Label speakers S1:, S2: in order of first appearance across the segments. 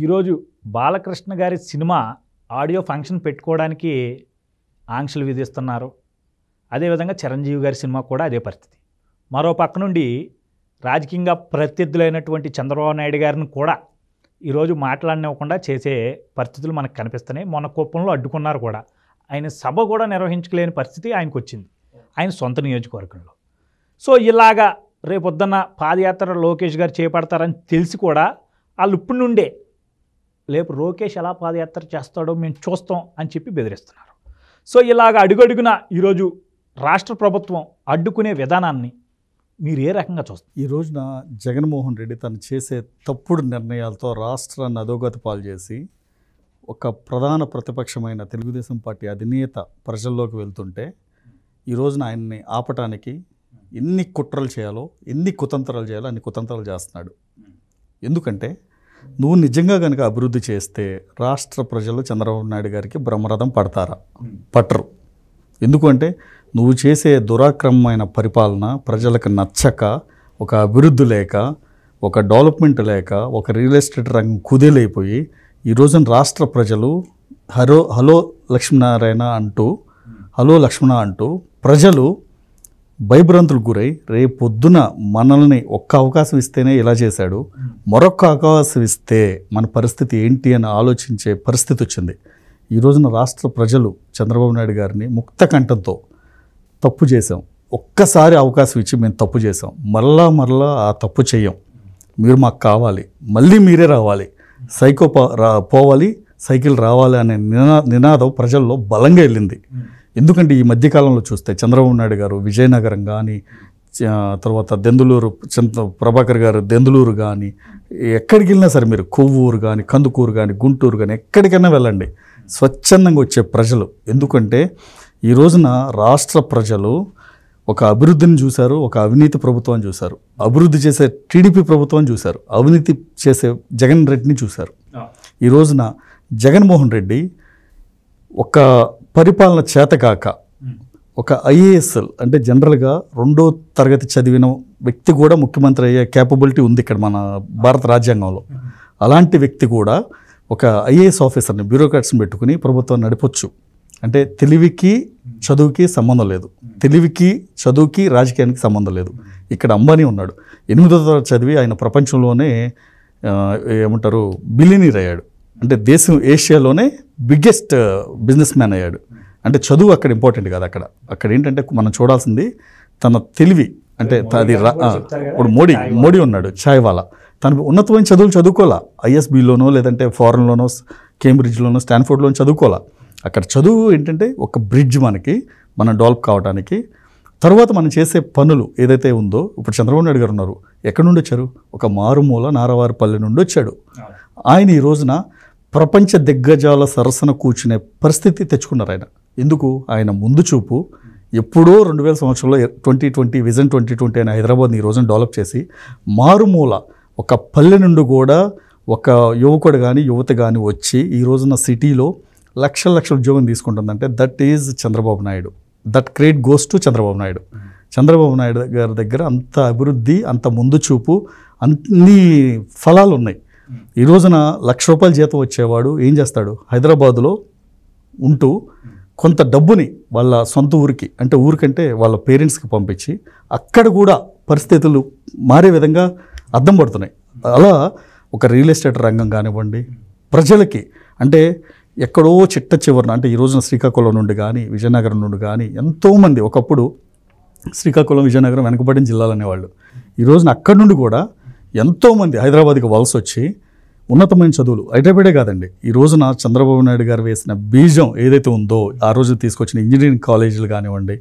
S1: ఈరోజు బాలకృష్ణ గారి cinema audio function పెట్టుకోవడానికి ఆంక్షలు విధిస్తున్నారు అదేవిధంగా చిరంజీవి గారి సినిమా కూడా అదే పరిస్థితి మరో పక్క నుండి రాజకీయంగా ప్రత్యర్థులైనటువంటి చంద్రబాబు నాయుడు గారిని కూడా ఈరోజు మాట్లాడినివ్వకుండా చేసే పరిస్థితులు మనకు కనిపిస్తున్నాయి మొన్న కుప్పంలో అడ్డుకున్నారు కూడా ఆయన సభ కూడా నిర్వహించలేని పరిస్థితి ఆయనకు వచ్చింది ఆయన సొంత నియోజకవర్గంలో సో ఇలాగా రేపొద్దున పాదయాత్ర లోకేష్ గారు చేపడతారని తెలిసి కూడా వాళ్ళు ఇప్పుడు నుండే లేపు లోకేష్ ఎలా పాదయాత్ర చేస్తాడో మేము చూస్తాం అని చెప్పి బెదిరిస్తున్నారు సో ఇలాగ అడుగడుగున ఈరోజు రాష్ట్ర ప్రభుత్వం అడ్డుకునే విధానాన్ని మీరు ఏ రకంగా చూస్తారు ఈ రోజున జగన్మోహన్ రెడ్డి తను చేసే తప్పుడు నిర్ణయాలతో రాష్ట్రాన్ని అధోగతి పాలు చేసి ఒక ప్రధాన ప్రతిపక్షమైన తెలుగుదేశం పార్టీ అధినేత ప్రజల్లోకి వెళ్తుంటే ఈ రోజున ఆయన్ని ఆపటానికి ఎన్ని కుట్రలు చేయాలో ఎన్ని కుతంత్రాలు చేయాలో అన్ని కుతంత్రాలు చేస్తున్నాడు ఎందుకంటే నువ్వు నిజంగా కనుక అభివృద్ధి చేస్తే రాష్ట్ర ప్రజలు చంద్రబాబు నాయుడు గారికి బ్రహ్మరథం పడతారా పట్టరు ఎందుకంటే నువ్వు చేసే దురాక్రమమైన పరిపాలన ప్రజలకు నచ్చక ఒక అభివృద్ధి లేక ఒక డెవలప్మెంట్ లేక ఒక రియల్ ఎస్టేట్ రంగం కుదేలైపోయి ఈరోజున రాష్ట్ర ప్రజలు హరో హలో లక్ష్మీనారాయణ అంటూ హలో లక్ష్మణ అంటూ ప్రజలు భయభ్రాంతులు గురై రేపు పొద్దున మనల్ని ఒక్క అవకాశం ఇస్తేనే ఇలా చేశాడు మరొక అవకాశం ఇస్తే మన పరిస్థితి ఏంటి అని ఆలోచించే పరిస్థితి వచ్చింది ఈ రోజున రాష్ట్ర ప్రజలు చంద్రబాబు నాయుడు గారిని ముక్త కంఠంతో తప్పు చేశాం ఒక్కసారి అవకాశం ఇచ్చి మేము తప్పు చేసాం మరలా మరలా ఆ తప్పు చేయం మీరు మాకు కావాలి మళ్ళీ మీరే రావాలి సైకో రా పోవాలి సైకిల్ రావాలి అనే నినా నినాదం ప్రజల్లో బలంగా వెళ్ళింది ఎందుకంటే ఈ మధ్యకాలంలో చూస్తే చంద్రబాబు నాయుడు గారు విజయనగరం కానీ తర్వాత దెందులూరు చంద్ర ప్రభాకర్ గారు దెందులూరు కానీ ఎక్కడికి వెళ్ళినా సరే మీరు కొవ్వూరు కానీ కందుకూరు కానీ గుంటూరు కానీ ఎక్కడికైనా వెళ్ళండి స్వచ్ఛందంగా వచ్చే ప్రజలు ఎందుకంటే ఈ రోజున రాష్ట్ర ప్రజలు ఒక అభివృద్ధిని చూశారు ఒక అవినీతి ప్రభుత్వం చూశారు అభివృద్ధి చేసే టీడీపీ ప్రభుత్వం చూశారు అవినీతి చేసే జగన్ రెడ్డిని చూశారు ఈ రోజున జగన్మోహన్ రెడ్డి ఒక పరిపాలన చేతకాక ఒక ఐఏఎస్ఎల్ అంటే జనరల్గా రెండో తరగతి చదివిన వ్యక్తి కూడా ముఖ్యమంత్రి అయ్యే క్యాపబిలిటీ ఉంది ఇక్కడ మన భారత రాజ్యాంగంలో అలాంటి వ్యక్తి కూడా ఒక ఐఏఎస్ ఆఫీసర్ని బ్యూరోక్రాట్స్ని పెట్టుకుని ప్రభుత్వం నడిపొచ్చు అంటే తెలివికి చదువుకి సంబంధం లేదు తెలివికి చదువుకి రాజకీయానికి సంబంధం లేదు ఇక్కడ అంబానీ ఉన్నాడు ఎనిమిదో తరగతి చదివి ఆయన ప్రపంచంలోనే ఏమంటారు బిలినీర్ అయ్యాడు అంటే దేశం ఏషియాలోనే బిగ్గెస్ట్ బిజినెస్ మ్యాన్ అయ్యాడు అంటే చదువు అక్కడ ఇంపార్టెంట్ కాదు అక్కడ అక్కడ ఏంటంటే మనం చూడాల్సింది తన తెలివి అంటే అది ఇప్పుడు మోడీ మోడీ ఉన్నాడు ఛాయ్వాలా తను ఉన్నతమైన చదువులు చదువుకోవాలా ఐఎస్బిలోనో లేదంటే ఫారెన్లోనో కేంబ్రిడ్జ్లోనో స్టాన్ఫోర్డ్లోనో చదువుకోవాలా అక్కడ చదువు ఏంటంటే ఒక బ్రిడ్జ్ మనకి మనం డెవలప్ కావడానికి తర్వాత మనం చేసే పనులు ఏదైతే ఉందో ఇప్పుడు చంద్రబాబు నాయుడు గారు ఉన్నారు ఎక్కడి నుండి వచ్చారు ఒక మారుమూల నారవారిపల్లి నుండి వచ్చాడు ఆయన ఈ రోజున ప్రపంచ దిగ్గజాల సరసన కూర్చునే పరిస్థితి తెచ్చుకున్నారు ఆయన ఎందుకు ఆయన ముందు చూపు ఎప్పుడో రెండు వేల సంవత్సరంలో twenty twenty vision twenty twenty అని హైదరాబాద్ని ఈ రోజున డెవలప్ చేసి మారుమూల ఒక పల్లె నుండి కూడా ఒక యువకుడు కానీ యువత కానీ వచ్చి ఈ రోజున సిటీలో లక్షల లక్షల ఉద్యోగం తీసుకుంటుందంటే that is Chandrababu Naidu that credit goes to Chandrababu Naidu Chandrababu Naidu గారి దగ్గర అంత అభివృద్ధి అంత ముందు చూపు అన్ని ఫలాలు ఉన్నాయి ఈ రోజున లక్ష రూపాయల జీతం వచ్చేవాడు ఏం చేస్తాడు హైదరాబాదులో ఉంటూ కొంత డబ్బుని వాళ్ళ సొంత ఊరికి అంటే ఊరికంటే వాళ్ళ పేరెంట్స్కి పంపించి అక్కడ కూడా పరిస్థితులు మారే విధంగా అర్థం పడుతున్నాయి అలా ఒక రియల్ ఎస్టేట్ రంగం కానివ్వండి ప్రజలకి అంటే ఎక్కడో చిట్ట చివరిన అంటే ఈ రోజున శ్రీకాకుళం నుండి కానీ విజయనగరం నుండి కానీ ఎంతోమంది ఒకప్పుడు శ్రీకాకుళం విజయనగరం వెనుకబడిన జిల్లాలు అనేవాళ్ళు ఈరోజున అక్కడి నుండి కూడా ఎంతోమంది హైదరాబాద్కి వలస వచ్చి ఉన్నతమైన చదువులు హైదరాబాదే కాదండి ఈ రోజున చంద్రబాబు నాయుడు గారు వేసిన బీజం ఏదైతే ఉందో ఆ రోజు తీసుకొచ్చిన ఇంజనీరింగ్ కాలేజీలు కానివ్వండి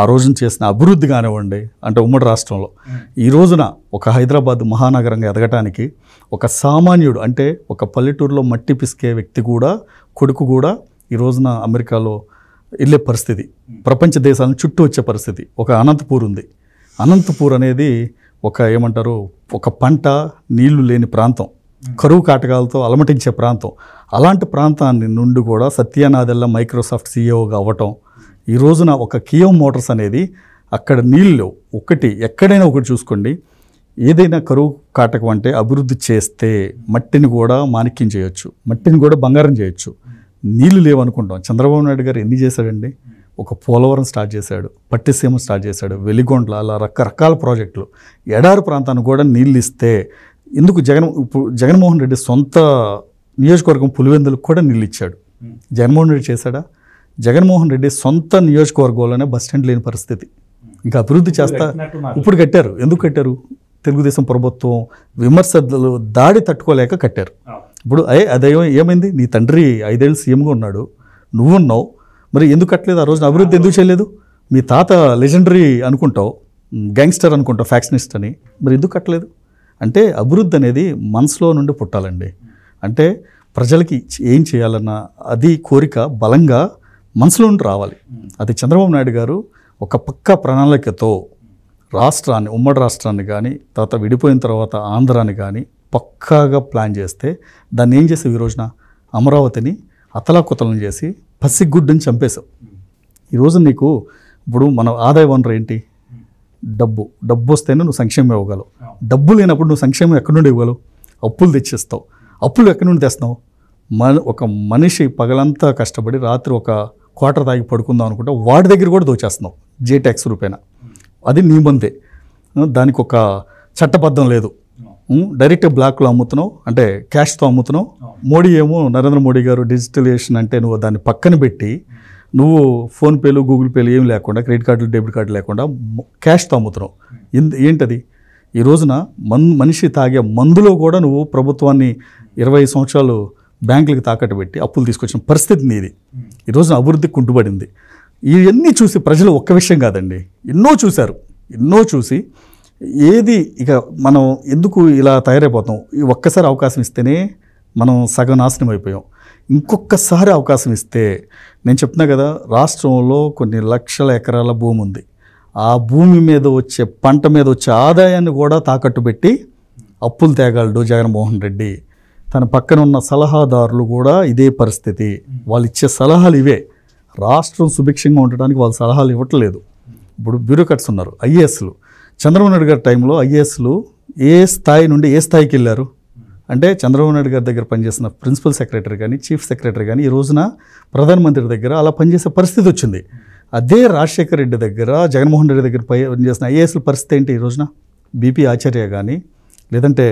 S1: ఆ రోజున చేసిన అభివృద్ధి కానివ్వండి అంటే ఉమ్మడి రాష్ట్రంలో ఈ రోజున ఒక హైదరాబాద్ మహానగరంగా ఎదగటానికి ఒక సామాన్యుడు అంటే ఒక పల్లెటూరులో మట్టి పిసికే వ్యక్తి కూడా కొడుకు కూడా ఈ రోజున అమెరికాలో వెళ్ళే పరిస్థితి ప్రపంచ దేశాలను చుట్టూ వచ్చే పరిస్థితి ఒక అనంతపూర్ ఉంది అనంతపూర్ అనేది ఒక ఏమంటారు ఒక పంట నీళ్లు లేని ప్రాంతం కరువు కాటకాలతో అలమటించే ప్రాంతం అలాంటి ప్రాంతాన్ని నుండి కూడా సత్యానాదెల్లా మైక్రోసాఫ్ట్ సీఈఓగా అవ్వటం ఈ రోజున ఒక కియో మోటార్స్ అనేది అక్కడ నీళ్ళు ఒకటి ఎక్కడైనా ఒకటి చూసుకోండి ఏదైనా కరువు కాటకం అంటే అభివృద్ధి చేస్తే మట్టిని కూడా మాణిక్యం చేయొచ్చు మట్టిని కూడా బంగారం చేయొచ్చు నీళ్లు లేవనుకుంటాం చంద్రబాబు నాయుడు గారు ఎన్ని చేశాడండి ఒక పోలవరం స్టార్ట్ చేశాడు పట్టిసీమ స్టార్ట్ చేశాడు వెలిగొండల అలా రకరకాల ప్రాజెక్టులు ఎడారి ప్రాంతానికి కూడా నీళ్ళు ఇస్తే ఎందుకు జగన్ ఇప్పుడు జగన్మోహన్ రెడ్డి సొంత నియోజకవర్గం పులివెందులకు కూడా నీళ్ళు ఇచ్చాడు జగన్మోహన్ రెడ్డి చేశాడా జగన్మోహన్ రెడ్డి సొంత నియోజకవర్గంలోనే బస్టాండ్ లేని పరిస్థితి ఇంకా అభివృద్ధి చేస్తా ఇప్పుడు కట్టారు ఎందుకు కట్టారు తెలుగుదేశం ప్రభుత్వం విమర్శలు దాడి తట్టుకోలేక కట్టారు ఇప్పుడు అయ్యే అదే ఏమైంది నీ తండ్రి ఐదేళ్ళు సీఎంగా ఉన్నాడు నువ్వున్నావు మరి ఎందుకు కట్టలేదు ఆ రోజున అభివృద్ధి ఎందుకు చేయలేదు మీ తాత లెజెండరీ అనుకుంటావు గ్యాంగ్స్టర్ అనుకుంటావు ఫ్యాక్షనిస్ట్ అని మరి ఎందుకు కట్టలేదు అంటే అభివృద్ధి అనేది మనసులో నుండి పుట్టాలండి అంటే ప్రజలకి ఏం చేయాలన్న అది కోరిక బలంగా మనసులో నుండి రావాలి అది చంద్రబాబు నాయుడు గారు ఒక పక్క ప్రణాళికతో రాష్ట్రాన్ని ఉమ్మడి రాష్ట్రాన్ని కానీ తర్వాత విడిపోయిన తర్వాత ఆంధ్రాని కానీ పక్కాగా ప్లాన్ చేస్తే దాన్ని ఏం చేసేవి ఈ రోజున అమరావతిని అతలాకుతలం చేసి పసిగుడ్డుని చంపేశావు ఈరోజు నీకు ఇప్పుడు మన ఆదాయ వనరు ఏంటి డబ్బు డబ్బు వస్తేనే నువ్వు సంక్షేమం ఇవ్వగలవు డబ్బు లేనప్పుడు నువ్వు సంక్షేమం ఎక్కడి నుండి ఇవ్వగలవు అప్పులు తెచ్చేస్తావు అప్పులు ఎక్కడి నుండి తెస్తావు మన ఒక మనిషి పగలంతా కష్టపడి రాత్రి ఒక క్వార్టర్ తాగి పడుకుందాం అనుకుంటే వాడి దగ్గర కూడా దోచేస్తున్నావు జే ట్యాక్స్ రూపేనా అది నీ ముందే దానికి ఒక చట్టబద్ధం లేదు డైరెక్ట్ బ్లాక్లో అమ్ముతున్నావు అంటే క్యాష్తో అమ్ముతున్నావు మోడీ ఏమో నరేంద్ర మోడీ గారు డిజిటలైజేషన్ అంటే నువ్వు దాన్ని పక్కన పెట్టి నువ్వు ఫోన్పేలు గూగుల్ పేలు ఏం లేకుండా క్రెడిట్ కార్డులు డెబిట్ కార్డు లేకుండా క్యాష్తో అమ్ముతున్నావు ఇంత ఏంటది ఈ రోజున మన్ మనిషి తాగే మందులో కూడా నువ్వు ప్రభుత్వాన్ని ఇరవై సంవత్సరాలు బ్యాంకులకు తాకట్టు పెట్టి అప్పులు తీసుకొచ్చిన పరిస్థితి నీది ఈ రోజున అభివృద్ధి కుంటుబడింది ఇవన్నీ చూసి ప్రజలు ఒక్క విషయం కాదండి ఎన్నో చూశారు ఎన్నో చూసి ఏది ఇక మనం ఎందుకు ఇలా తయారైపోతాం ఈ ఒక్కసారి అవకాశం ఇస్తేనే మనం సగం నాశనం అయిపోయాం ఇంకొకసారి అవకాశం ఇస్తే నేను చెప్తున్నా కదా రాష్ట్రంలో కొన్ని లక్షల ఎకరాల భూమి ఉంది ఆ భూమి మీద వచ్చే పంట మీద వచ్చే ఆదాయాన్ని కూడా తాకట్టు పెట్టి అప్పులు తేగలడు జగన్మోహన్ రెడ్డి తన పక్కన ఉన్న సలహాదారులు కూడా ఇదే పరిస్థితి వాళ్ళు ఇచ్చే సలహాలు ఇవే రాష్ట్రం సుభిక్షంగా ఉండడానికి వాళ్ళు సలహాలు ఇవ్వట్లేదు ఇప్పుడు బ్యూరోక్రాట్స్ ఉన్నారు ఐఏఎస్లు చంద్రబాబు నాయుడు గారి టైంలో ఐఏఎస్లు ఏ స్థాయి నుండి ఏ స్థాయికి వెళ్ళారు అంటే చంద్రబాబు నాయుడు గారి దగ్గర పనిచేసిన ప్రిన్సిపల్ సెక్రటరీ కానీ చీఫ్ సెక్రటరీ కానీ ఈ రోజున ప్రధానమంత్రి దగ్గర అలా పనిచేసే పరిస్థితి వచ్చింది అదే రాజశేఖర రెడ్డి దగ్గర జగన్మోహన్ రెడ్డి దగ్గర పనిచేసిన ఐఏఎస్ల పరిస్థితి ఏంటి ఈ రోజున బీపీ ఆచార్య కానీ లేదంటే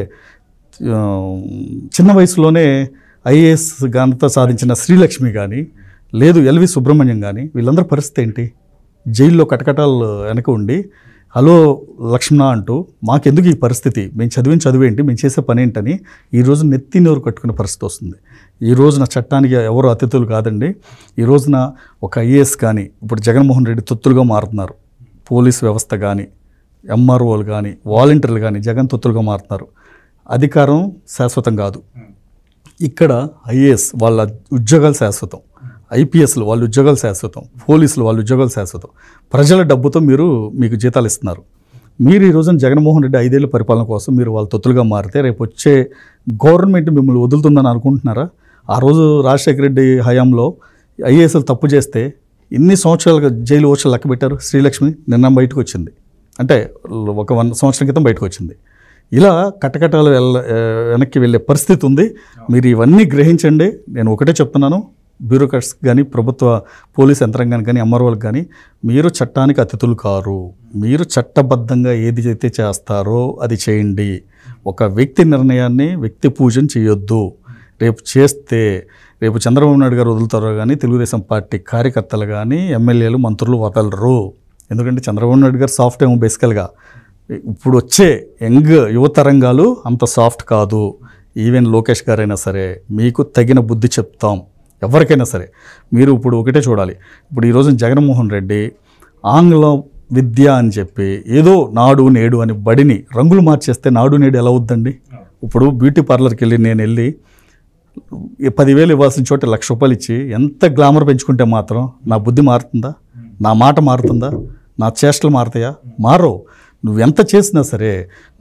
S1: చిన్న వయసులోనే ఐఏఎస్ ఘనత సాధించిన శ్రీలక్ష్మి కానీ లేదు ఎల్వి సుబ్రహ్మణ్యం కానీ వీళ్ళందరి పరిస్థితి ఏంటి జైల్లో కటకటాలు వెనక ఉండి హలో లక్ష్మణ అంటూ మాకెందుకు ఈ పరిస్థితి మేము చదివిన చదివేంటి మేము చేసే పని ఏంటని ఈరోజు నెత్తి నోరు కట్టుకునే పరిస్థితి వస్తుంది ఈ రోజున చట్టానికి ఎవరు అతిథులు కాదండి ఈ రోజున ఒక ఐఏఎస్ కానీ ఇప్పుడు జగన్మోహన్ రెడ్డి తొత్తులుగా మారుతున్నారు పోలీస్ వ్యవస్థ కానీ ఎంఆర్ఓలు కానీ వాలంటీర్లు కానీ జగన్ తొత్తులుగా మారుతున్నారు అధికారం శాశ్వతం కాదు ఇక్కడ ఐఏఎస్ వాళ్ళ ఉద్యోగాలు శాశ్వతం ఐపీఎస్లు వాళ్ళు ఉద్యోగాలు శాశ్వతం పోలీసులు వాళ్ళు ఉద్యోగాలు శాశ్వతం ప్రజల డబ్బుతో మీరు మీకు జీతాలు ఇస్తున్నారు మీరు ఈ రోజున జగన్మోహన్ రెడ్డి ఐదేళ్ళ పరిపాలన కోసం మీరు వాళ్ళ తొత్తులుగా మారితే రేపు వచ్చే గవర్నమెంట్ మిమ్మల్ని వదులుతుందని అనుకుంటున్నారా ఆ రోజు రాజశేఖర రెడ్డి హయాంలో ఐఏఎస్లు తప్పు చేస్తే ఇన్ని సంవత్సరాలుగా జైలు ఓచలు లెక్క పెట్టారు శ్రీలక్ష్మి నిన్న బయటకు వచ్చింది అంటే ఒక వన్ సంవత్సరం క్రితం బయటకు వచ్చింది ఇలా కటకటాలు వెళ్ళ వెనక్కి వెళ్ళే పరిస్థితి ఉంది మీరు ఇవన్నీ గ్రహించండి నేను ఒకటే చెప్తున్నాను బ్యూరోక్రాట్స్ కానీ ప్రభుత్వ పోలీస్ యంత్రాంగానికి కానీ ఎంఆర్ఓలకు కానీ మీరు చట్టానికి అతిథులు కారు మీరు చట్టబద్ధంగా ఏది అయితే చేస్తారో అది చేయండి ఒక వ్యక్తి నిర్ణయాన్ని వ్యక్తి పూజన చేయొద్దు రేపు చేస్తే రేపు చంద్రబాబు నాయుడు గారు వదులుతారో కానీ తెలుగుదేశం పార్టీ కార్యకర్తలు కానీ ఎమ్మెల్యేలు మంత్రులు వదలరు ఎందుకంటే చంద్రబాబు నాయుడు గారు సాఫ్ట్ ఏమో బేసికల్గా ఇప్పుడు వచ్చే యంగ్ యువతరంగాలు అంత సాఫ్ట్ కాదు ఈవెన్ లోకేష్ గారైనా సరే మీకు తగిన బుద్ధి చెప్తాం ఎవరికైనా సరే మీరు ఇప్పుడు ఒకటే చూడాలి ఇప్పుడు ఈరోజు జగన్మోహన్ రెడ్డి ఆంగ్లం విద్య అని చెప్పి ఏదో నాడు నేడు అని బడిని రంగులు మార్చేస్తే నాడు నేడు ఎలా అవుద్దండి ఇప్పుడు బ్యూటీ పార్లర్కి వెళ్ళి నేను వెళ్ళి పదివేలు ఇవ్వాల్సిన చోట లక్ష రూపాయలు ఇచ్చి ఎంత గ్లామర్ పెంచుకుంటే మాత్రం నా బుద్ధి మారుతుందా నా మాట మారుతుందా నా చేష్టలు మారుతాయా మారో నువ్వు ఎంత చేసినా సరే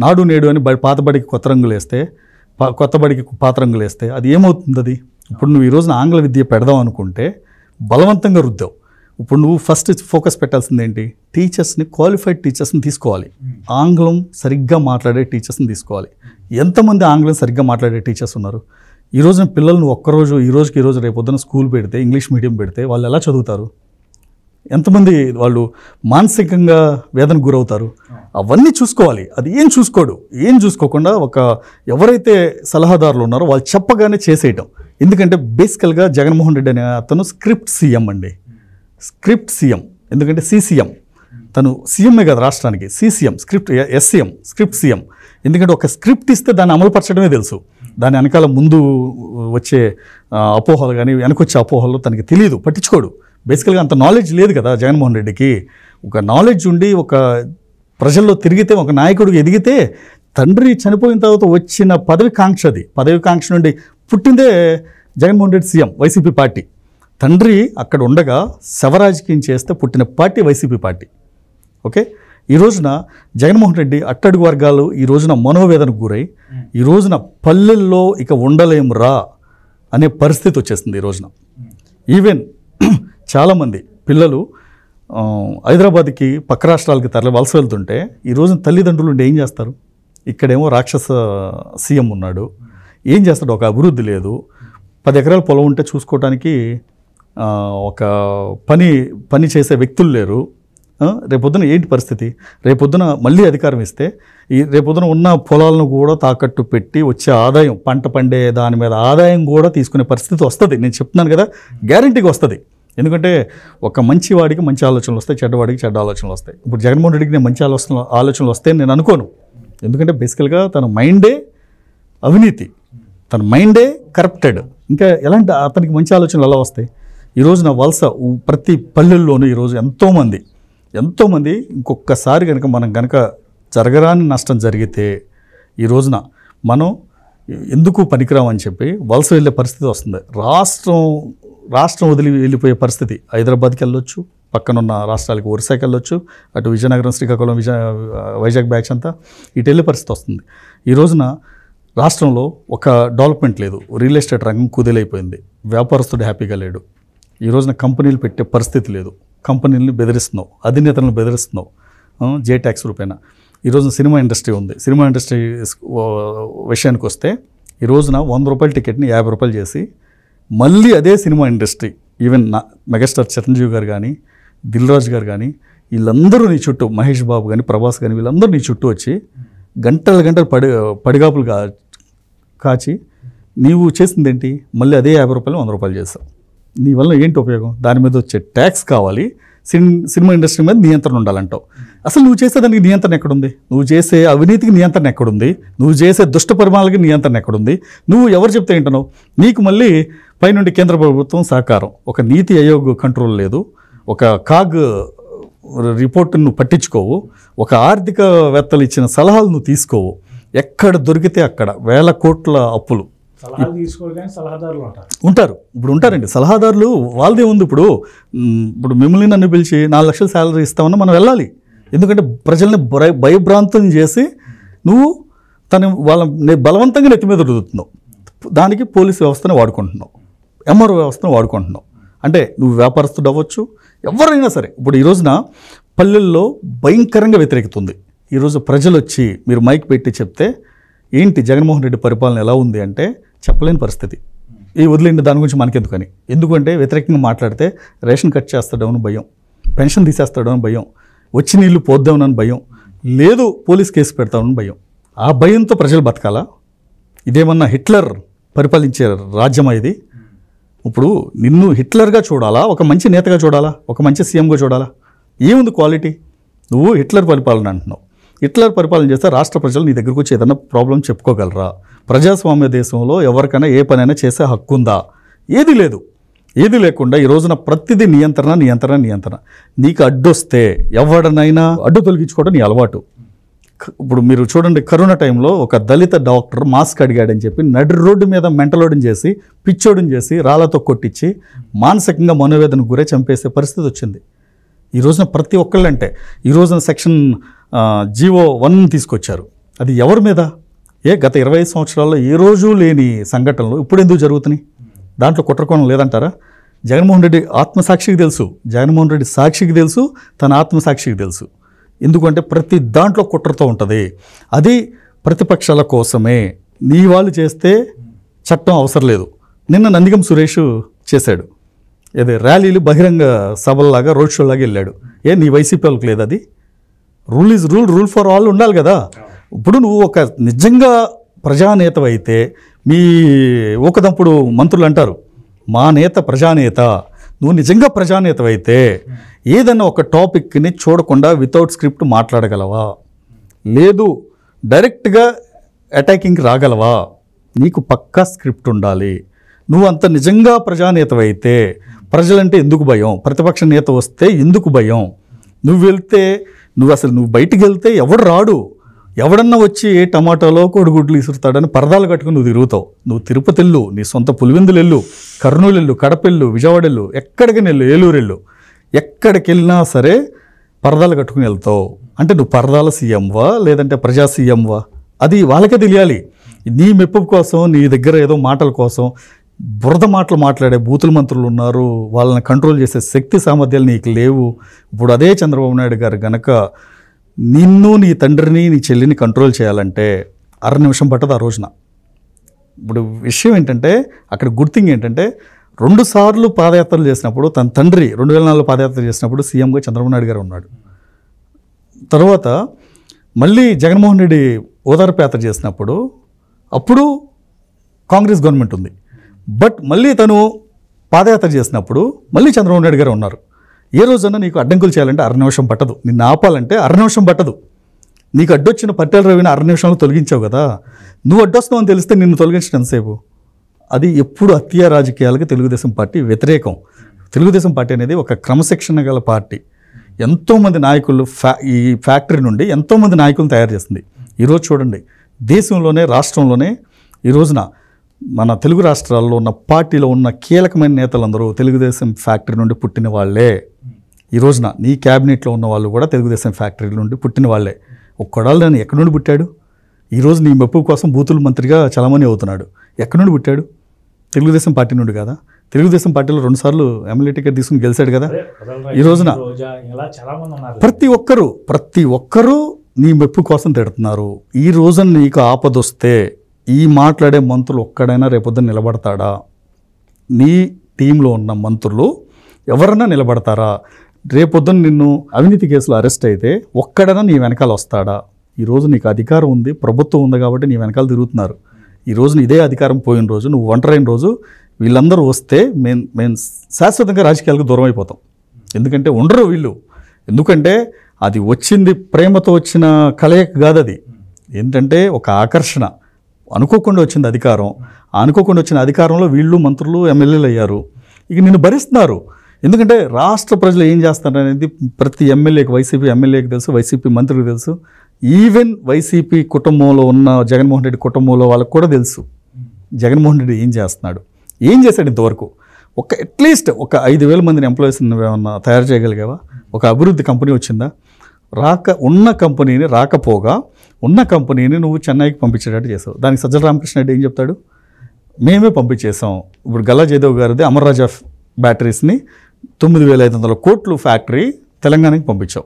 S1: నాడు నేడు అని పాత బడికి కొత్త రంగులు వేస్తే కొత్త బడికి పాత రంగులు వేస్తే అది ఏమవుతుంది అది ఇప్పుడు నువ్వు ఈరోజున ఆంగ్ల విద్య పెడదాం అనుకుంటే బలవంతంగా రుద్దావు ఇప్పుడు నువ్వు ఫస్ట్ ఫోకస్ పెట్టాల్సింది ఏంటి టీచర్స్ని క్వాలిఫైడ్ టీచర్స్ని తీసుకోవాలి ఆంగ్లం సరిగ్గా మాట్లాడే టీచర్స్ని తీసుకోవాలి ఎంతమంది ఆంగ్లం సరిగ్గా మాట్లాడే టీచర్స్ ఉన్నారు ఈ రోజున పిల్లలను ఒక్కరోజు ఈ రోజుకి ఈరోజు రేపొద్దున స్కూల్ పెడితే ఇంగ్లీష్ మీడియం పెడితే వాళ్ళు ఎలా చదువుతారు ఎంతమంది వాళ్ళు మానసికంగా వేదన గురవుతారు అవన్నీ చూసుకోవాలి అది ఏం చూసుకోడు ఏం చూసుకోకుండా ఒక ఎవరైతే సలహాదారులు ఉన్నారో వాళ్ళు చెప్పగానే చేసేయటం ఎందుకంటే బేసికల్గా జగన్మోహన్ రెడ్డి అనే అతను స్క్రిప్ట్ సీఎం అండి స్క్రిప్ట్ సీఎం ఎందుకంటే సీసీఎం తను సీఎంఏ కాదు రాష్ట్రానికి సీసీఎం స్క్రిప్ట్ ఎస్సీఎం స్క్రిప్ట్ సీఎం ఎందుకంటే ఒక స్క్రిప్ట్ ఇస్తే దాన్ని అమలుపరచడమే తెలుసు దాని వెనకాల ముందు వచ్చే అపోహలు కానీ వెనకొచ్చే అపోహలు తనకి తెలియదు పట్టించుకోడు బేసికల్గా అంత నాలెడ్జ్ లేదు కదా జగన్మోహన్ రెడ్డికి ఒక నాలెడ్జ్ ఉండి ఒక ప్రజల్లో తిరిగితే ఒక నాయకుడికి ఎదిగితే తండ్రి చనిపోయిన తర్వాత వచ్చిన పదవి కాంక్ష అది పదవి కాంక్ష నుండి పుట్టిందే జగన్మోహన్ రెడ్డి సీఎం వైసీపీ పార్టీ తండ్రి అక్కడ ఉండగా శవరాజకీయం చేస్తే పుట్టిన పార్టీ వైసీపీ పార్టీ ఓకే ఈ రోజున జగన్మోహన్ రెడ్డి అట్టడుగు వర్గాలు ఈ రోజున మనోవేదనకు గురై ఈ రోజున పల్లెల్లో ఇక ఉండలేం రా అనే పరిస్థితి వచ్చేసింది ఈ రోజున ఈవెన్ చాలామంది పిల్లలు హైదరాబాద్కి పక్క రాష్ట్రాలకి తరలి వలస వెళ్తుంటే ఈ రోజున తల్లిదండ్రులు ఏం చేస్తారు ఇక్కడేమో రాక్షస సీఎం ఉన్నాడు ఏం చేస్తాడు ఒక అభివృద్ధి లేదు పది ఎకరాల పొలం ఉంటే చూసుకోవడానికి ఒక పని పని చేసే వ్యక్తులు లేరు రేపొద్దున ఏంటి పరిస్థితి రేపొద్దున మళ్ళీ అధికారం ఇస్తే ఈ రేపొద్దున ఉన్న పొలాలను కూడా తాకట్టు పెట్టి వచ్చే ఆదాయం పంట పండే దాని మీద ఆదాయం కూడా తీసుకునే పరిస్థితి వస్తుంది నేను చెప్తున్నాను కదా గ్యారంటీగా వస్తుంది ఎందుకంటే ఒక మంచి వాడికి మంచి ఆలోచనలు వస్తాయి చెడ్డవాడికి చెడ్డ ఆలోచనలు వస్తాయి ఇప్పుడు జగన్మోహన్ రెడ్డికి నేను మంచి ఆలోచనలు ఆలోచనలు వస్తాయని నేను అనుకోను ఎందుకంటే బేసికల్గా తన మైండే అవినీతి తన మైండే కరప్టెడ్ ఇంకా ఎలాంటి అతనికి మంచి ఆలోచనలు అలా వస్తాయి ఈ రోజున వలస ప్రతి పల్లెల్లోనూ ఈరోజు ఎంతోమంది ఎంతోమంది ఇంకొకసారి కనుక మనం కనుక జరగరాని నష్టం జరిగితే ఈ రోజున మనం ఎందుకు పనికిరామని చెప్పి వలస వెళ్ళే పరిస్థితి వస్తుంది రాష్ట్రం రాష్ట్రం వదిలి వెళ్ళిపోయే పరిస్థితి హైదరాబాద్కి వెళ్ళొచ్చు పక్కనున్న రాష్ట్రాలకి ఒరిస్సాకి వెళ్ళొచ్చు అటు విజయనగరం శ్రీకాకుళం విజయ వైజాగ్ బ్యాచ్ అంతా ఇటు వెళ్ళే పరిస్థితి వస్తుంది ఈ రోజున రాష్ట్రంలో ఒక డెవలప్మెంట్ లేదు రియల్ ఎస్టేట్ రంగం కుదేలైపోయింది వ్యాపారస్తుడు హ్యాపీగా లేడు ఈ రోజున కంపెనీలు పెట్టే పరిస్థితి లేదు కంపెనీలను బెదిరిస్తున్నావు అధినేతలను బెదిరిస్తున్నావు జే ట్యాక్స్ ఈ ఈరోజు సినిమా ఇండస్ట్రీ ఉంది సినిమా ఇండస్ట్రీ విషయానికి వస్తే ఈ రోజున వంద రూపాయల టికెట్ని యాభై రూపాయలు చేసి మళ్ళీ అదే సినిమా ఇండస్ట్రీ ఈవెన్ నా మెగాస్టార్ చిరంజీవి గారు కానీ రాజు గారు కానీ వీళ్ళందరూ నీ చుట్టూ మహేష్ బాబు కానీ ప్రభాస్ కానీ వీళ్ళందరూ నీ చుట్టూ వచ్చి గంటల గంటలు పడి పడిగాపులుగా కాచి నీవు చేసింది ఏంటి మళ్ళీ అదే యాభై రూపాయలు వంద రూపాయలు చేస్తావు నీ వల్ల ఏంటి ఉపయోగం దాని మీద వచ్చే ట్యాక్స్ కావాలి సినిమా ఇండస్ట్రీ మీద నియంత్రణ ఉండాలంటావు అసలు నువ్వు చేసే దానికి నియంత్రణ ఎక్కడుంది నువ్వు చేసే అవినీతికి నియంత్రణ ఎక్కడుంది నువ్వు చేసే దుష్ట పరిమాణాలకి నియంత్రణ ఎక్కడుంది నువ్వు ఎవరు చెప్తే ఏంటనో నీకు మళ్ళీ పైనుండి కేంద్ర ప్రభుత్వం సహకారం ఒక నీతి ఆయోగ్ కంట్రోల్ లేదు ఒక కాగ్ రిపోర్టును పట్టించుకోవు ఒక ఆర్థికవేత్తలు ఇచ్చిన సలహాలు నువ్వు తీసుకోవు ఎక్కడ దొరికితే అక్కడ వేల కోట్ల అప్పులు సలహాదారులు ఉంటారు ఇప్పుడు ఉంటారండి సలహాదారులు వాళ్ళదే ఉంది ఇప్పుడు ఇప్పుడు మిమ్మల్ని నన్ను పిలిచి నాలుగు లక్షలు శాలరీ ఇస్తామన్నా మనం వెళ్ళాలి ఎందుకంటే ప్రజల్ని భయభ్రాంతం చేసి నువ్వు తను వాళ్ళ బలవంతంగా నెత్తి మీద రుదుతున్నావు దానికి పోలీస్ వ్యవస్థను వాడుకుంటున్నావు ఎంఆర్ఓ వ్యవస్థను వాడుకుంటున్నావు అంటే నువ్వు వ్యాపారస్తుడు అవ్వచ్చు ఎవరైనా సరే ఇప్పుడు ఈ రోజున పల్లెల్లో భయంకరంగా వ్యతిరేకతుంది ఈరోజు ప్రజలు వచ్చి మీరు మైక్ పెట్టి చెప్తే ఏంటి జగన్మోహన్ రెడ్డి పరిపాలన ఎలా ఉంది అంటే చెప్పలేని పరిస్థితి ఈ వదిలేండి దాని గురించి మనకెందుకని ఎందుకంటే వ్యతిరేకంగా మాట్లాడితే రేషన్ కట్ చేస్తాడమని భయం పెన్షన్ తీసేస్తాడమని భయం వచ్చి నీళ్ళు పోద్దామని భయం లేదు పోలీస్ కేసు పెడతామని భయం ఆ భయంతో ప్రజలు బతకాలా ఇదేమన్నా హిట్లర్ పరిపాలించే రాజ్యమా ఇది ఇప్పుడు నిన్ను హిట్లర్గా చూడాలా ఒక మంచి నేతగా చూడాలా ఒక మంచి సీఎంగా చూడాలా ఏముంది క్వాలిటీ నువ్వు హిట్లర్ పరిపాలన అంటున్నావు హిట్లర్ పరిపాలన చేస్తే రాష్ట్ర ప్రజలు నీ దగ్గరకు వచ్చి ఏదైనా ప్రాబ్లం చెప్పుకోగలరా ప్రజాస్వామ్య దేశంలో ఎవరికైనా ఏ పనైనా చేసే హక్కు ఉందా ఏది లేదు ఏది లేకుండా ఈ రోజున ప్రతిదీ నియంత్రణ నియంత్రణ నియంత్రణ నీకు అడ్డొస్తే ఎవడనైనా అడ్డు తొలగించుకోవడం నీ అలవాటు ఇప్పుడు మీరు చూడండి కరోనా టైంలో ఒక దళిత డాక్టర్ మాస్క్ అడిగాడని చెప్పి నడి రోడ్డు మీద మెంటలోడం చేసి పిచ్చోడం చేసి రాళ్లతో కొట్టించి మానసికంగా మనోవేదనకు గురే చంపేసే పరిస్థితి వచ్చింది ఈ రోజున ప్రతి ఒక్కళ్ళంటే ఈ రోజున సెక్షన్ జీవో వన్ తీసుకొచ్చారు అది ఎవరి మీద ఏ గత ఇరవై సంవత్సరాల్లో ఏ రోజు లేని సంఘటనలు ఇప్పుడు ఎందుకు జరుగుతున్నాయి దాంట్లో కుట్రకోణం లేదంటారా జగన్మోహన్ రెడ్డి ఆత్మసాక్షికి తెలుసు జగన్మోహన్ రెడ్డి సాక్షికి తెలుసు తన ఆత్మసాక్షికి తెలుసు ఎందుకంటే ప్రతి దాంట్లో కుట్రతో ఉంటుంది అది ప్రతిపక్షాల కోసమే నీ వాళ్ళు చేస్తే చట్టం అవసరం లేదు నిన్న నందిగం సురేష్ చేశాడు ఏదో ర్యాలీలు బహిరంగ సభల్లాగా రోడ్ షోలాగా వెళ్ళాడు ఏ నీ వైసీపీ వాళ్ళకి లేదు అది rule is rule rule for all ఉండాలి కదా ఇప్పుడు నువ్వు ఒక నిజంగా ప్రజానేత అయితే మీ ఒకదప్పుడు మంత్రులు అంటారు మా నేత ప్రజానేత నువ్వు నిజంగా అయితే ఏదైనా ఒక టాపిక్ని చూడకుండా వితౌట్ స్క్రిప్ట్ మాట్లాడగలవా లేదు డైరెక్ట్గా అటాకింగ్ రాగలవా నీకు పక్కా స్క్రిప్ట్ ఉండాలి నువ్వు అంత నిజంగా అయితే ప్రజలంటే ఎందుకు భయం ప్రతిపక్ష నేత వస్తే ఎందుకు భయం నువ్వు వెళ్తే నువ్వు అసలు నువ్వు బయటికి వెళ్తే ఎవడు రాడు ఎవడన్నా వచ్చి ఏ టమాటాలో కోడిగుడ్లు ఇసురుతాడని పరదాలు కట్టుకుని నువ్వు తిరుగుతావు నువ్వు తిరుపతిల్లు నీ సొంత పులివెందులెళ్ళు కర్నూలెళ్ళు కడపెళ్ళు విజయవాడెళ్ళు ఎక్కడికి వెళ్ళు ఏలూరెళ్ళు ఎక్కడికి వెళ్ళినా సరే పరదాలు కట్టుకుని వెళ్తావు అంటే నువ్వు పరదాల సీఎంవా లేదంటే ప్రజా సీఎంవా అది వాళ్ళకే తెలియాలి నీ మెప్పు కోసం నీ దగ్గర ఏదో మాటల కోసం బురద మాటలు మాట్లాడే బూతుల మంత్రులు ఉన్నారు వాళ్ళని కంట్రోల్ చేసే శక్తి సామర్థ్యాలు నీకు లేవు ఇప్పుడు అదే చంద్రబాబు నాయుడు గారు గనక నిన్ను నీ తండ్రిని నీ చెల్లిని కంట్రోల్ చేయాలంటే అర నిమిషం పట్టదు ఆ రోజున ఇప్పుడు విషయం ఏంటంటే అక్కడ గుర్తింగ్ ఏంటంటే రెండుసార్లు పాదయాత్రలు చేసినప్పుడు తన తండ్రి రెండు వేల నాలుగు పాదయాత్ర చేసినప్పుడు సీఎంగా చంద్రబాబు నాయుడు గారు ఉన్నాడు తర్వాత మళ్ళీ జగన్మోహన్ రెడ్డి ఓదార్పు యాత్ర చేసినప్పుడు అప్పుడు కాంగ్రెస్ గవర్నమెంట్ ఉంది బట్ మళ్ళీ తను పాదయాత్ర చేసినప్పుడు మళ్ళీ చంద్రబాబు నాయుడు గారు ఉన్నారు ఏ రోజన్నా నీకు అడ్డంకులు చేయాలంటే అర నిమిషం పట్టదు నిన్ను ఆపాలంటే అర నిమిషం పట్టదు నీకు అడ్డొచ్చిన పట్టేల రవిని అర నిమిషంలో తొలగించావు కదా నువ్వు అడ్డొస్తావు అని తెలిస్తే నిన్ను తొలగించడం సేపు అది ఎప్పుడు అత్య రాజకీయాలకు తెలుగుదేశం పార్టీ వ్యతిరేకం తెలుగుదేశం పార్టీ అనేది ఒక క్రమశిక్షణ గల పార్టీ ఎంతోమంది నాయకులు ఫ్యా ఈ ఫ్యాక్టరీ నుండి ఎంతోమంది నాయకులను తయారు చేస్తుంది ఈరోజు చూడండి దేశంలోనే రాష్ట్రంలోనే ఈ రోజున మన తెలుగు రాష్ట్రాల్లో ఉన్న పార్టీలో ఉన్న కీలకమైన నేతలందరూ తెలుగుదేశం ఫ్యాక్టరీ నుండి పుట్టిన వాళ్ళే ఈ రోజున నీ క్యాబినెట్లో ఉన్న వాళ్ళు కూడా తెలుగుదేశం ఫ్యాక్టరీ నుండి పుట్టిన వాళ్ళే ఒక్కడాలు నేను ఎక్కడి నుండి పుట్టాడు ఈరోజు నీ మెప్పు కోసం బూతుల మంత్రిగా చలమణి అవుతున్నాడు ఎక్కడి నుండి పుట్టాడు తెలుగుదేశం పార్టీ నుండి కదా తెలుగుదేశం పార్టీలో రెండుసార్లు ఎమ్మెల్యే టికెట్ తీసుకుని గెలిచాడు కదా ఈ రోజున ప్రతి ఒక్కరూ ప్రతి ఒక్కరూ నీ మెప్పు కోసం తిడుతున్నారు ఈ రోజున నీకు ఆపదొస్తే ఈ మాట్లాడే మంత్రులు ఒక్కడైనా రేపొద్దున నిలబడతాడా నీ టీంలో ఉన్న మంత్రులు ఎవరన్నా నిలబడతారా రేపొద్దున నిన్ను అవినీతి కేసులో అరెస్ట్ అయితే ఒక్కడైనా నీ వెనకాల వస్తాడా ఈరోజు నీకు అధికారం ఉంది ప్రభుత్వం ఉంది కాబట్టి నీ వెనకాల తిరుగుతున్నారు ఈరోజు ఇదే అధికారం పోయిన రోజు నువ్వు ఒంటరైన రోజు వీళ్ళందరూ వస్తే మేము మేము శాశ్వతంగా రాజకీయాలకు దూరం అయిపోతాం ఎందుకంటే ఉండరు వీళ్ళు ఎందుకంటే అది వచ్చింది ప్రేమతో వచ్చిన కలయిక కాదు అది ఏంటంటే ఒక ఆకర్షణ అనుకోకుండా వచ్చింది అధికారం అనుకోకుండా వచ్చిన అధికారంలో వీళ్ళు మంత్రులు ఎమ్మెల్యేలు అయ్యారు ఇక నిన్ను భరిస్తున్నారు ఎందుకంటే రాష్ట్ర ప్రజలు ఏం చేస్తారనేది ప్రతి ఎమ్మెల్యేకి వైసీపీ ఎమ్మెల్యేకి తెలుసు వైసీపీ మంత్రికి తెలుసు ఈవెన్ వైసీపీ కుటుంబంలో ఉన్న జగన్మోహన్ రెడ్డి కుటుంబంలో వాళ్ళకి కూడా తెలుసు జగన్మోహన్ రెడ్డి ఏం చేస్తున్నాడు ఏం చేశాడు ఇంతవరకు ఒక అట్లీస్ట్ ఒక ఐదు వేల మందిని ఎంప్లాయీస్ ఏమన్నా తయారు చేయగలిగావా ఒక అభివృద్ధి కంపెనీ వచ్చిందా రాక ఉన్న కంపెనీని రాకపోగా ఉన్న కంపెనీని నువ్వు చెన్నైకి పంపించేటట్టు చేసావు దానికి సజ్జల రామకృష్ణ రెడ్డి ఏం చెప్తాడు మేమే పంపించేసాం ఇప్పుడు గల్లా జయదేవ్ గారిది అమర్రాజా బ్యాటరీస్ని తొమ్మిది వేల ఐదు వందల కోట్లు ఫ్యాక్టరీ తెలంగాణకి పంపించాం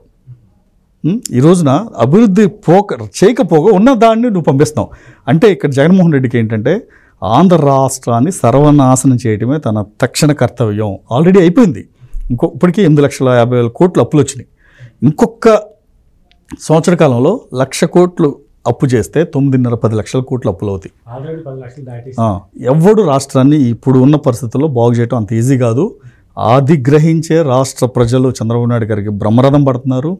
S1: ఈ రోజున అభివృద్ధి పోక చేయకపోగా ఉన్న దాన్ని నువ్వు పంపిస్తావు అంటే ఇక్కడ జగన్మోహన్ రెడ్డికి ఏంటంటే ఆంధ్ర రాష్ట్రాన్ని సర్వనాశనం చేయడమే తన తక్షణ కర్తవ్యం ఆల్రెడీ అయిపోయింది ఇంకో ఇప్పటికే ఎనిమిది లక్షల యాభై వేల కోట్లు అప్పులు వచ్చినాయి ఇంకొక సంవత్సర కాలంలో లక్ష కోట్లు అప్పు చేస్తే తొమ్మిదిన్నర పది లక్షల కోట్లు అప్పులు అవుతాయి ఎవడు రాష్ట్రాన్ని ఇప్పుడు ఉన్న పరిస్థితుల్లో బాగు చేయడం అంత ఈజీ కాదు అధిగ్రహించే రాష్ట్ర ప్రజలు చంద్రబాబు నాయుడు గారికి బ్రహ్మరథం పడుతున్నారు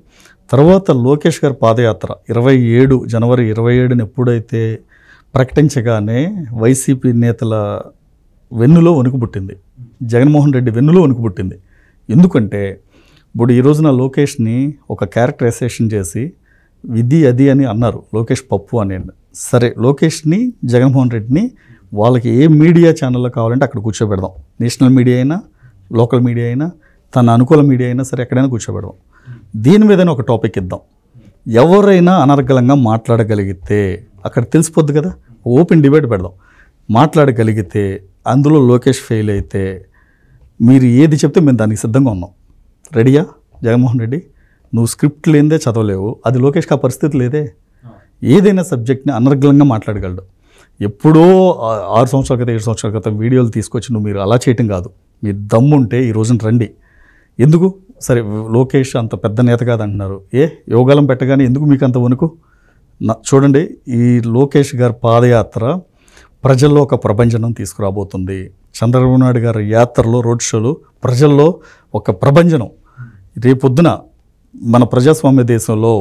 S1: తర్వాత లోకేష్ గారి పాదయాత్ర ఇరవై ఏడు జనవరి ఇరవై ఏడుని ఎప్పుడైతే ప్రకటించగానే వైసీపీ నేతల వెన్నులో వణుకు పుట్టింది జగన్మోహన్ రెడ్డి వెన్నులో వణుకు పుట్టింది ఎందుకంటే ఇప్పుడు ఈ రోజున లోకేష్ని ఒక క్యారెక్టరైజేషన్ చేసి విధి అది అని అన్నారు లోకేష్ పప్పు అని సరే లోకేష్ని జగన్మోహన్ రెడ్డిని వాళ్ళకి ఏ మీడియా ఛానల్లో కావాలంటే అక్కడ కూర్చోబెడదాం నేషనల్ మీడియా అయినా లోకల్ మీడియా అయినా తన అనుకూల మీడియా అయినా సరే ఎక్కడైనా కూర్చోబెడదాం దీని మీదనే ఒక టాపిక్ ఇద్దాం ఎవరైనా అనర్గళంగా మాట్లాడగలిగితే అక్కడ తెలిసిపోద్ది కదా ఓపెన్ డిబేట్ పెడదాం మాట్లాడగలిగితే అందులో లోకేష్ ఫెయిల్ అయితే మీరు ఏది చెప్తే మేము దానికి సిద్ధంగా ఉన్నాం రెడీయా జగన్మోహన్ రెడ్డి నువ్వు స్క్రిప్ట్ లేదే చదవలేవు అది లోకేష్ ఆ పరిస్థితి లేదే ఏదైనా సబ్జెక్ట్ని అనర్గలంగా మాట్లాడగలడు ఎప్పుడో ఆరు సంవత్సరాల క్రితం ఏడు సంవత్సరాల క్రితం వీడియోలు తీసుకొచ్చి నువ్వు మీరు అలా చేయటం కాదు మీరు ఉంటే ఈ రోజున రండి ఎందుకు సరే లోకేష్ అంత పెద్ద నేత అంటున్నారు ఏ యోగాలం పెట్టగానే ఎందుకు మీకు అంత వణుకు చూడండి ఈ లోకేష్ గారి పాదయాత్ర ప్రజల్లో ఒక ప్రభంజనం తీసుకురాబోతుంది చంద్రబాబు నాయుడు గారి యాత్రలో రోడ్ షోలు ప్రజల్లో ఒక ప్రభంజనం రేపొద్దున మన ప్రజాస్వామ్య దేశంలో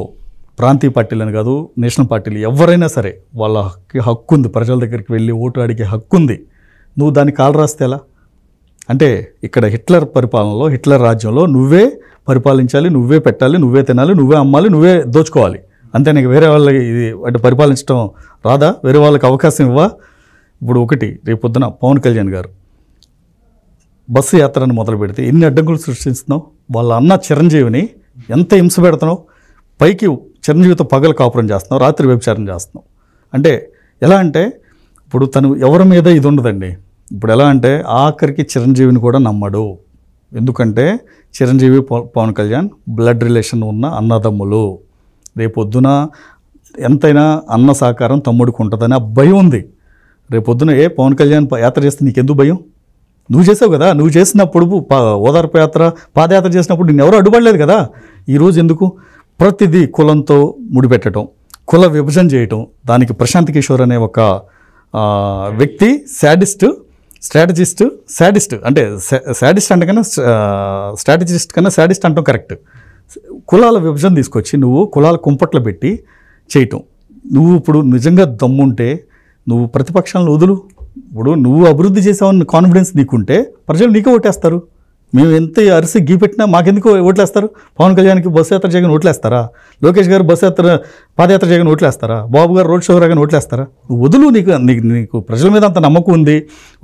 S1: ప్రాంతీయ పార్టీలను కాదు నేషనల్ పార్టీలు ఎవరైనా సరే వాళ్ళ హక్కు ఉంది ప్రజల దగ్గరికి వెళ్ళి ఓటు అడిగే హక్కు ఉంది నువ్వు దాన్ని కాలు రాస్తే ఎలా అంటే ఇక్కడ హిట్లర్ పరిపాలనలో హిట్లర్ రాజ్యంలో నువ్వే పరిపాలించాలి నువ్వే పెట్టాలి నువ్వే తినాలి నువ్వే అమ్మాలి నువ్వే దోచుకోవాలి అంతే నీకు వేరే వాళ్ళకి ఇది అంటే పరిపాలించడం రాదా వేరే వాళ్ళకి అవకాశం ఇవ్వా ఇప్పుడు ఒకటి రేపొద్దున పవన్ కళ్యాణ్ గారు బస్సు యాత్రను మొదలు పెడితే ఎన్ని అడ్డంకులు సృష్టిస్తున్నావు వాళ్ళ అన్న చిరంజీవిని ఎంత హింస పెడుతున్నావు పైకి చిరంజీవితో పగలు కాపురం చేస్తున్నావు రాత్రి వ్యభిచారం చేస్తున్నావు అంటే ఎలా అంటే ఇప్పుడు తను ఎవరి మీద ఇది ఉండదండి ఇప్పుడు ఎలా అంటే ఆఖరికి చిరంజీవిని కూడా నమ్మడు ఎందుకంటే చిరంజీవి పవన్ కళ్యాణ్ బ్లడ్ రిలేషన్ ఉన్న అన్నదమ్ములు రేపొద్దున ఎంతైనా అన్న సహకారం తమ్ముడికి ఉంటుందని ఆ భయం ఉంది రేపొద్దున ఏ పవన్ కళ్యాణ్ యాత్ర చేస్తే నీకెందుకు భయం నువ్వు చేసావు కదా నువ్వు చేసినప్పుడు ఓదార్పు యాత్ర పాదయాత్ర చేసినప్పుడు నేను ఎవరు అడ్డుపడలేదు కదా ఈరోజు ఎందుకు ప్రతిదీ కులంతో ముడిపెట్టడం కుల విభజన చేయటం దానికి ప్రశాంత్ కిషోర్ అనే ఒక వ్యక్తి శాడిస్ట్ స్ట్రాటజిస్ట్ శాడిస్ట్ అంటే శాడిస్ట్ అంటే కన్నా స్ట్రాటజిస్ట్ కన్నా శాడిస్ట్ అంటాం కరెక్ట్ కులాల విభజన తీసుకొచ్చి నువ్వు కులాల కుంపట్లు పెట్టి చేయటం నువ్వు ఇప్పుడు నిజంగా దమ్ముంటే నువ్వు ప్రతిపక్షాలను వదులు ఇప్పుడు నువ్వు అభివృద్ధి చేసావన్న కాన్ఫిడెన్స్ నీకుంటే ప్రజలు నీకే ఓటేస్తారు మేము ఎంత అరిసి గీ పెట్టినా మాకెందుకు ఓట్లేస్తారు పవన్ కళ్యాణ్కి బస్సు యాత్ర చేయగానే ఓట్లేస్తారా లోకేష్ గారు బస్సు యాత్ర పాదయాత్ర జగన్ ఓట్లేస్తారా బాబు గారు రోడ్ షో రాగానే ఓట్లేస్తారా వదులు నీకు నీకు నీకు ప్రజల మీద అంత నమ్మకం ఉంది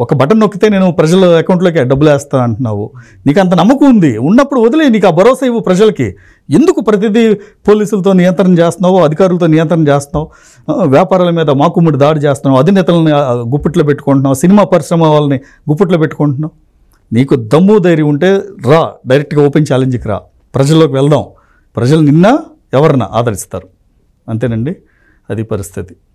S1: ఒక బటన్ నొక్కితే నేను ప్రజల అకౌంట్లోకి డబ్బులు వేస్తాను అంటున్నావు నీకు అంత నమ్మకం ఉంది ఉన్నప్పుడు వదిలే నీకు ఆ భరోసా ఇవ్వు ప్రజలకి ఎందుకు ప్రతిదీ పోలీసులతో నియంత్రణ చేస్తున్నావు అధికారులతో నియంత్రణ చేస్తున్నావు వ్యాపారాల మీద మాకుమ్మడి దాడి చేస్తున్నావు అధినేతలను గుప్పట్లో పెట్టుకుంటున్నావు సినిమా పరిశ్రమ వాళ్ళని గుప్పట్లో పెట్టుకుంటున్నావు నీకు దమ్ము ధైర్యం ఉంటే రా డైరెక్ట్గా ఓపెన్ ఛాలెంజ్కి రా ప్రజల్లోకి వెళ్దాం ప్రజలు నిన్న ఎవరిన ఆదరిస్తారు అంతేనండి అది పరిస్థితి